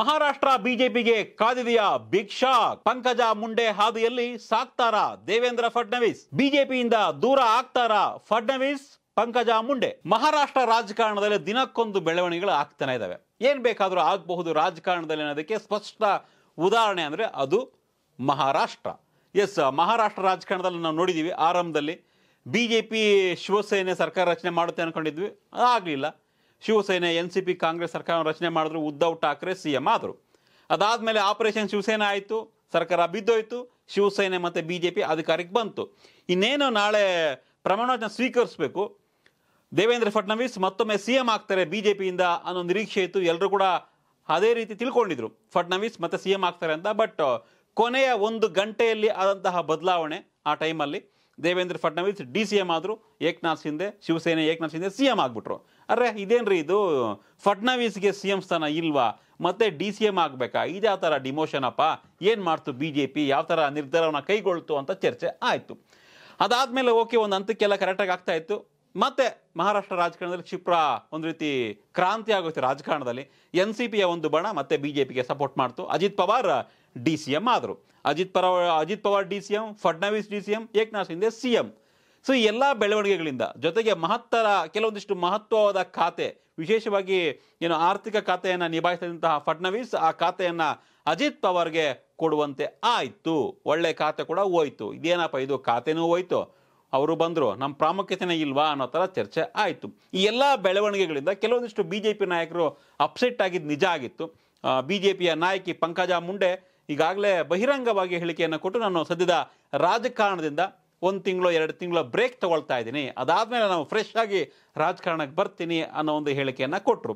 ಮಹಾರಾಷ್ಟ್ರ ಬಿಜೆಪಿಗೆ ಕಾದಿದೆಯ ಭಿಕ್ಷಾ ಪಂಕಜ ಮುಂಡೆ ಹಾದಿಯಲ್ಲಿ ಸಾಕ್ತಾರ ದೇವೇಂದ್ರ ಫಡ್ನವೀಸ್ ಬಿಜೆಪಿಯಿಂದ ದೂರ ಆಗ್ತಾರ ಫಡ್ನವೀಸ್ ಪಂಕಜ ಮುಂಡೆ ಮಹಾರಾಷ್ಟ್ರ ರಾಜಕಾರಣದಲ್ಲಿ ದಿನಕ್ಕೊಂದು ಬೆಳವಣಿಗೆಗಳು ಆಗ್ತಾನೆ ಇದ್ದಾವೆ ಏನ್ ಬೇಕಾದರೂ ಆಗಬಹುದು ರಾಜಕಾರಣದಲ್ಲಿ ಅನ್ನೋದಕ್ಕೆ ಸ್ಪಷ್ಟ ಉದಾಹರಣೆ ಅಂದ್ರೆ ಅದು ಮಹಾರಾಷ್ಟ್ರ ಎಸ್ ಮಹಾರಾಷ್ಟ್ರ ರಾಜಕಾರಣದಲ್ಲಿ ನಾವು ನೋಡಿದೀವಿ ಆರಂಭದಲ್ಲಿ ಬಿಜೆಪಿ ಶಿವಸೇನೆ ಸರ್ಕಾರ ರಚನೆ ಮಾಡುತ್ತೆ ಅನ್ಕೊಂಡಿದ್ವಿ ಆಗಲಿಲ್ಲ Shiv Sena N C P Congress ಸರ್ಕಾರ ರಚನೆ ಮಾಡಿದ್ರು ಉದ್ಧವ್ ಠಾಕ್ರೆ ಸಿ ಎಂ ಆದರು ಅದಾದಮೇಲೆ ಆಪರೇಷನ್ ಶಿವಸೇನೆ ಆಯಿತು ಸರ್ಕಾರ ಬಿದ್ದೋಯ್ತು ಶಿವಸೇನೆ ಮತ್ತು ಬಿ ಜೆ ಪಿ ಅಧಿಕಾರಕ್ಕೆ ಬಂತು ಇನ್ನೇನು ನಾಳೆ ಪ್ರಮಾಣವಚನ ಸ್ವೀಕರಿಸಬೇಕು ದೇವೇಂದ್ರ ಫಡ್ನವೀಸ್ ಮತ್ತೊಮ್ಮೆ ಸಿ ಎಂ ಆಗ್ತಾರೆ ಬಿ ಜೆ ಪಿಯಿಂದ ಅನ್ನೋ ನಿರೀಕ್ಷೆ ಇತ್ತು ಎಲ್ಲರೂ ಕೂಡ ಅದೇ ರೀತಿ ತಿಳ್ಕೊಂಡಿದ್ರು ಫಡ್ನವೀಸ್ ಮತ್ತು ಸಿ ಎಂ ಆಗ್ತಾರೆ ಅಂತ ಬಟ್ ಕೊನೆಯ ಒಂದು ಗಂಟೆಯಲ್ಲಿ ಆದಂತಹ ಬದಲಾವಣೆ ಆ ಟೈಮಲ್ಲಿ Devendra Fadnavis D C M ಆದರೂ ಏಕನಾಥ್ ಶಿಂದೆ ಶಿವಸೇನೆ ಏಕನಾಥ್ ಶಿಂದೆ ಸಿ ಎಂ ಆಗಿಬಿಟ್ರು ಅರೆ ಇದೇನ್ರಿ ಇದು ಫಡ್ನವೀಸ್ಗೆ ಸಿ ಎಂ ಸ್ಥಾನ ಇಲ್ವಾ ಮತ್ತೆ ಡಿ ಸಿ ಎಂ ಆಗಬೇಕಾ ಯಾವ ಥರ ಡಿಮೋಷನ್ ಅಪ್ಪ ಏನು ಮಾಡ್ತು ಬಿ ಜೆ ಪಿ ಯಾವ ಥರ ನಿರ್ಧಾರವನ್ನು ಕೈಗೊಳ್ತು ಅಂತ ಚರ್ಚೆ ಆಯಿತು ಅದಾದ್ಮೇಲೆ ಓಕೆ ಒಂದು ಹಂತಕ್ಕೆಲ್ಲ ಕರೆಕ್ಟಾಗಿ ಆಗ್ತಾ ಇತ್ತು ಮತ್ತೆ ಮಹಾರಾಷ್ಟ್ರ ರಾಜಕಾರಣದಲ್ಲಿ ಕ್ಷಿಪ್ರ ಒಂದು ರೀತಿ ಕ್ರಾಂತಿ ಆಗೋಯ್ತು ರಾಜಕಾರಣದಲ್ಲಿ ಎನ್ ಸಿ ಪಿಯ ಒಂದು ಬಣ ಮತ್ತೆ ಬಿ ಜೆ ಪಿಗೆ ಸಪೋರ್ಟ್ ಮಾಡ್ತು Ajit Pawar D C M ಆದರು Ajit Pawar Ajit Pawar D C M Fadnavis D C M Eknath Shinde C M so ಈ ಎಲ್ಲ ಬೆಳವಣಿಗೆಗಳಿಂದ ಜೊತೆಗೆ ಮಹತ್ತರ ಕೆಲವೊಂದಿಷ್ಟು ಮಹತ್ವವಾದ ಖಾತೆ ವಿಶೇಷವಾಗಿ ಏನು ಆರ್ಥಿಕ ಖಾತೆಯನ್ನು ನಿಭಾಯಿಸಿದಂತಹ ಫಡ್ನವೀಸ್ ಆ ಖಾತೆಯನ್ನು ಅಜಿತ್ ಪವಾರ್ಗೆ ಕೊಡುವಂತೆ ಆಯಿತು ಒಳ್ಳೆ ಖಾತೆ ಕೂಡ ಹೋಯ್ತು ಇದೇನಪ್ಪ ಇದು ಖಾತೆನೂ ಹೋಯ್ತು ಅವರು ಬಂದರು ನಮ್ಮ ಪ್ರಾಮುಖ್ಯತೆನೇ ಇಲ್ವಾ ಅನ್ನೋ ಥರ ಚರ್ಚೆ ಆಯಿತು ಈ ಎಲ್ಲ ಬೆಳವಣಿಗೆಗಳಿಂದ ಕೆಲವೊಂದಿಷ್ಟು ಬಿ ಜೆ ಪಿ ನಾಯಕರು ಅಪ್ಸೆಟ್ ಆಗಿದ್ದು ನಿಜ ಆಗಿತ್ತು ಬಿ ಜೆ ಪಿಯ ನಾಯಕಿ ಪಂಕಜ ಮುಂಡೆ ಈಗಾಗಲೇ ಬಹಿರಂಗವಾಗಿ ಹೇಳಿಕೆಯನ್ನು ಕೊಟ್ಟು ನಾನು ಸದ್ಯದ ರಾಜಕಾರಣದಿಂದ ಒಂದು ತಿಂಗಳು ಎರಡು ತಿಂಗಳು ಬ್ರೇಕ್ ತಗೊಳ್ತಾ ಇದ್ದೀನಿ ಅದಾದಮೇಲೆ ನಾವು ಫ್ರೆಶ್ ಆಗಿ ರಾಜಕಾರಣಕ್ಕೆ ಬರ್ತೀನಿ ಅನ್ನೋ ಒಂದು ಹೇಳಿಕೆಯನ್ನು ಕೊಟ್ಟರು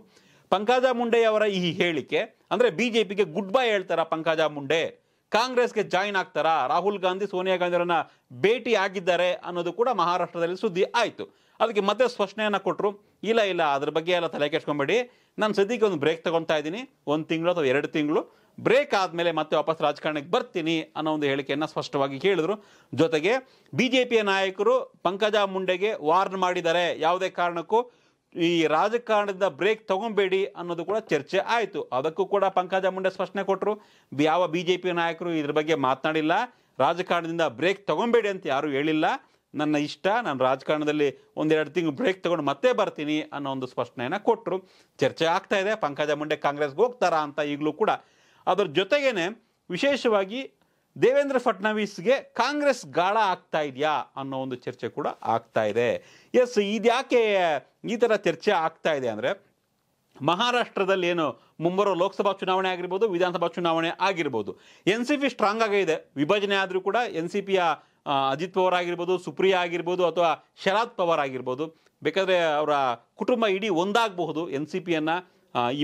ಪಂಕಜ ಮುಂಡೆ ಅವರ ಈ ಹೇಳಿಕೆ ಅಂದರೆ ಬಿ ಜೆ ಪಿಗೆ ಗುಡ್ ಬೈ ಹೇಳ್ತಾರ ಪಂಕಜ ಮುಂಡೆ ಕಾಂಗ್ರೆಸ್ಗೆ ಜಾಯಿನ್ ಆಗ್ತಾರಾ ರಾಹುಲ್ ಗಾಂಧಿ ಸೋನಿಯಾ ಗಾಂಧಿ ಅವರನ್ನ ಭೇಟಿ ಆಗಿದ್ದಾರೆ ಅನ್ನೋದು ಕೂಡ ಮಹಾರಾಷ್ಟ್ರದಲ್ಲಿ ಸುದ್ದಿ ಆಯಿತು ಅದಕ್ಕೆ ಮತ್ತೆ ಸ್ಪಷ್ಟನೆಯನ್ನು ಕೊಟ್ಟರು ಇಲ್ಲ ಇಲ್ಲ ಅದ್ರ ಬಗ್ಗೆ ಎಲ್ಲ ತಲೆ ಕೆಡ್ಸ್ಕೊಂಬೇಡಿ ನಾನು ಸದ್ಯಕ್ಕೆ ಒಂದು ಬ್ರೇಕ್ ತೊಗೊತಾ ಇದ್ದೀನಿ ಒಂದು ತಿಂಗಳು ಅಥವಾ ಎರಡು ತಿಂಗಳು ಬ್ರೇಕ್ ಆದಮೇಲೆ ಮತ್ತೆ ವಾಪಸ್ ರಾಜಕಾರಣಕ್ಕೆ ಬರ್ತೀನಿ ಅನ್ನೋ ಒಂದು ಹೇಳಿಕೆಯನ್ನು ಸ್ಪಷ್ಟವಾಗಿ ಹೇಳಿದರು ಜೊತೆಗೆ ಬಿ ಜೆ ಪಿಯ ನಾಯಕರು ಪಂಕಜ ಮುಂಡೆಗೆ ವಾರ್ನ್ ಮಾಡಿದ್ದಾರೆ ಯಾವುದೇ ಕಾರಣಕ್ಕೂ ಈ ರಾಜಕಾರಣದಿಂದ ಬ್ರೇಕ್ ತಗೊಬೇಡಿ ಅನ್ನೋದು ಕೂಡ ಚರ್ಚೆ ಆಯಿತು ಅದಕ್ಕೂ ಕೂಡ ಪಂಕಜ ಮುಂಡೆ ಸ್ಪಷ್ಟನೆ ಕೊಟ್ಟರು ಯಾವ ಬಿ ಜೆ ಪಿ ನಾಯಕರು ಇದ್ರ ಬಗ್ಗೆ ಮಾತನಾಡಿಲ್ಲ ರಾಜಕಾರಣದಿಂದ ಬ್ರೇಕ್ ತಗೊಬೇಡಿ ಅಂತ ಯಾರೂ ಹೇಳಿಲ್ಲ ನನ್ನ ಇಷ್ಟ ನಾನು ರಾಜಕಾರಣದಲ್ಲಿ ಒಂದೆರಡು ತಿಂಗಳು ಬ್ರೇಕ್ ತಗೊಂಡು ಮತ್ತೆ ಬರ್ತೀನಿ ಅನ್ನೋ ಒಂದು ಸ್ಪಷ್ಟನೆಯನ್ನು ಕೊಟ್ಟರು ಚರ್ಚೆ ಆಗ್ತಾ ಇದೆ ಪಂಕಜ ಮುಂಡೆ ಕಾಂಗ್ರೆಸ್ಗೆ ಹೋಗ್ತಾರಾ ಅಂತ ಈಗಲೂ ಕೂಡ ಅದರ ಜೊತೆಗೇನೆ ವಿಶೇಷವಾಗಿ ದೇವೇಂದ್ರ ಫಡ್ನವೀಸ್ಗೆ ಕಾಂಗ್ರೆಸ್ ಗಾಳ ಆಗ್ತಾ ಇದೆಯಾ ಅನ್ನೋ ಒಂದು ಚರ್ಚೆ ಕೂಡ ಆಗ್ತಾ ಇದೆ ಎಸ್ ಇದ್ಯಾಕೆ ಈ ಥರ ಚರ್ಚೆ ಆಗ್ತಾ ಇದೆ ಅಂದರೆ ಮಹಾರಾಷ್ಟ್ರದಲ್ಲಿ ಏನು ಮುಂಬರುವ ಲೋಕಸಭಾ ಚುನಾವಣೆ ಆಗಿರ್ಬೋದು ವಿಧಾನಸಭಾ ಚುನಾವಣೆ ಆಗಿರ್ಬೋದು ಎನ್ ಸಿ ಪಿ ಸ್ಟ್ರಾಂಗ್ ಆಗೇ ಇದೆ ವಿಭಜನೆ ಆದರೂ ಕೂಡ ಎನ್ ಸಿ ಪಿಯ ಅಜಿತ್ ಪವಾರ್ ಆಗಿರ್ಬೋದು ಸುಪ್ರಿಯಾ ಆಗಿರ್ಬೋದು ಅಥವಾ ಶರದ್ ಪವಾರ್ ಆಗಿರ್ಬೋದು ಬೇಕಾದರೆ ಅವರ ಕುಟುಂಬ ಇಡೀ ಒಂದಾಗಬಹುದು ಎನ್ ಸಿ ಪಿಯನ್ನು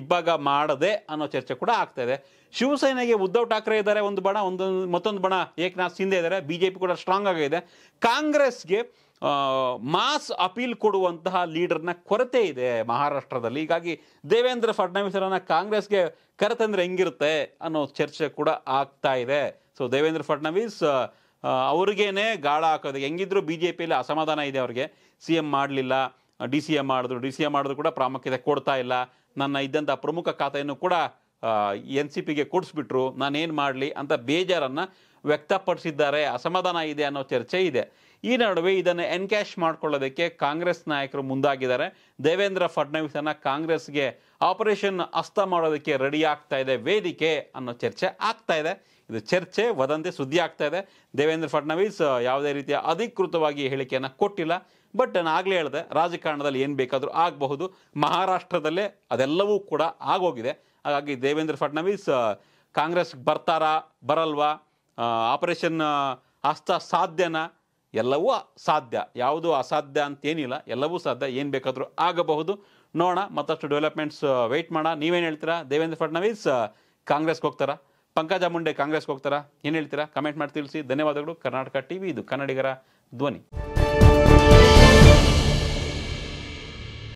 ಇಬ್ಬಾಗ ಮಾಡದೆ ಅನ್ನೋ ಚರ್ಚೆ ಕೂಡ ಆಗ್ತಾ ಇದೆ ಶಿವಸೇನೆಗೆ ಉದ್ಧವ್ ಠಾಕ್ರೆ ಇದ್ದಾರೆ ಒಂದು ಬಣ ಒಂದೊಂದು ಮತ್ತೊಂದು ಬಣ ಏಕನಾಥ್ ಸಿಂಧೆ ಇದ್ದಾರೆ ಬಿ ಜೆ ಪಿ ಕೂಡ ಸ್ಟ್ರಾಂಗ್ ಆಗಿದೆ ಕಾಂಗ್ರೆಸ್ಗೆ ಮಾಸ್ ಅಪೀಲ್ ಕೊಡುವಂತಹ ಲೀಡರ್ನ ಕೊರತೆ ಇದೆ ಮಹಾರಾಷ್ಟ್ರದಲ್ಲಿ ಹೀಗಾಗಿ ದೇವೇಂದ್ರ ಫಡ್ನವೀಸ್ ಅವರನ್ನ ಕಾಂಗ್ರೆಸ್ಗೆ ಕರೆತಂದ್ರೆ ಹೆಂಗಿರುತ್ತೆ ಅನ್ನೋ ಚರ್ಚೆ ಕೂಡ ಆಗ್ತಾ ಇದೆ ಸೊ ದೇವೇಂದ್ರ ಫಡ್ನವೀಸ್ ಅವ್ರಿಗೇನೆ ಗಾಳ ಹಾಕೋದು ಹೆಂಗಿದ್ರು ಬಿ ಜೆ ಪಿಯಲ್ಲಿ ಅಸಮಾಧಾನ ಇದೆ ಅವ್ರಿಗೆ ಸಿ ಎಂ ಮಾಡಲಿಲ್ಲ ಡಿ ಸಿ ಎ ಮಾಡಿದ್ರು ಡಿ ಸಿ ಎ ಮಾಡಿದ್ರು ಕೂಡ ಪ್ರಾಮುಖ್ಯತೆ ಕೊಡ್ತಾ ಇಲ್ಲ ನನ್ನ ಇದ್ದಂಥ ಪ್ರಮುಖ ಖಾತೆಯನ್ನು ಕೂಡ ಎನ್ ಸಿ ಪಿಗೆ ಕೊಡಿಸ್ಬಿಟ್ರು ನಾನೇನು ಮಾಡಲಿ ಅಂತ ಬೇಜಾರನ್ನು ವ್ಯಕ್ತಪಡಿಸಿದ್ದಾರೆ ಅಸಮಾಧಾನ ಇದೆ ಅನ್ನೋ ಚರ್ಚೆ ಇದೆ ಈ ನಡುವೆ ಇದನ್ನು ಎನ್ಕ್ಯಾಶ್ ಮಾಡ್ಕೊಳ್ಳೋದಕ್ಕೆ ಕಾಂಗ್ರೆಸ್ ನಾಯಕರು ಮುಂದಾಗಿದ್ದಾರೆ ದೇವೇಂದ್ರ ಫಡ್ನವೀಸನ್ನು ಕಾಂಗ್ರೆಸ್ಗೆ ಆಪರೇಷನ್ ಅಸ್ತ ಮಾಡೋದಕ್ಕೆ ರೆಡಿ ಆಗ್ತಾ ಇದೆ ವೇದಿಕೆ ಅನ್ನೋ ಚರ್ಚೆ ಆಗ್ತಾ ಇದೆ ಇದು ಚರ್ಚೆ ವದಂತಿ ಸುದ್ದಿ ಆಗ್ತಾ ಇದೆ ದೇವೇಂದ್ರ ಫಡ್ನವೀಸ್ ಯಾವುದೇ ರೀತಿಯ ಅಧಿಕೃತವಾಗಿ ಹೇಳಿಕೆಯನ್ನು ಕೊಟ್ಟಿಲ್ಲ ಬಟ್ ನಾನು ಆಗಲೇ ಹೇಳಿದೆ ರಾಜಕಾರಣದಲ್ಲಿ ಏನು ಬೇಕಾದರೂ ಆಗಬಹುದು ಮಹಾರಾಷ್ಟ್ರದಲ್ಲೇ ಅದೆಲ್ಲವೂ ಕೂಡ ಆಗೋಗಿದೆ ಹಾಗಾಗಿ ದೇವೇಂದ್ರ ಫಡ್ನವೀಸ್ ಕಾಂಗ್ರೆಸ್ ಬರ್ತಾರಾ ಬರಲ್ವಾ ಆಪರೇಷನ್ ಹಸ್ತ ಸಾಧ್ಯನಾ ಎಲ್ಲವೂ ಸಾಧ್ಯ ಯಾವುದು ಅಸಾಧ್ಯ ಅಂತೇನಿಲ್ಲ ಎಲ್ಲವೂ ಸಾಧ್ಯ ಏನು ಬೇಕಾದರೂ ಆಗಬಹುದು ನೋಡೋಣ ಮತ್ತಷ್ಟು ಡೆವಲಪ್ಮೆಂಟ್ಸ್ ವೆಯ್ಟ್ ಮಾಡೋಣ ನೀವೇನು ಹೇಳ್ತೀರಾ ದೇವೇಂದ್ರ ಫಡ್ನವೀಸ್ ಕಾಂಗ್ರೆಸ್ಗೆ ಹೋಗ್ತಾರಾ ಪಂಕಜ ಮುಂಡೆ ಕಾಂಗ್ರೆಸ್ಗೆ ಹೋಗ್ತಾರಾ ಏನು ಹೇಳ್ತೀರಾ ಕಮೆಂಟ್ ಮಾಡಿ ತಿಳಿಸಿ ಧನ್ಯವಾದಗಳು ಕರ್ನಾಟಕ ಟಿ ವಿ ಇದು ಕನ್ನಡಿಗರ ಧ್ವನಿ